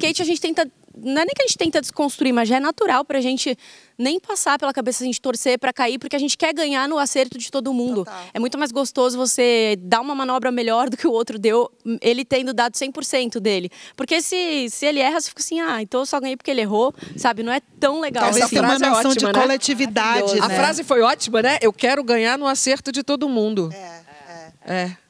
skate a gente tenta. Não é nem que a gente tenta desconstruir, mas já é natural pra gente nem passar pela cabeça a gente torcer para cair, porque a gente quer ganhar no acerto de todo mundo. Total. É muito mais gostoso você dar uma manobra melhor do que o outro deu, ele tendo dado 100% dele. Porque se, se ele erra, você fica assim, ah, então eu só ganhei porque ele errou, sabe? Não é tão legal. Essa assim. frase é uma noção é ótima, de né? coletividade. Né? A frase foi ótima, né? Eu quero ganhar no acerto de todo mundo. É, é. é.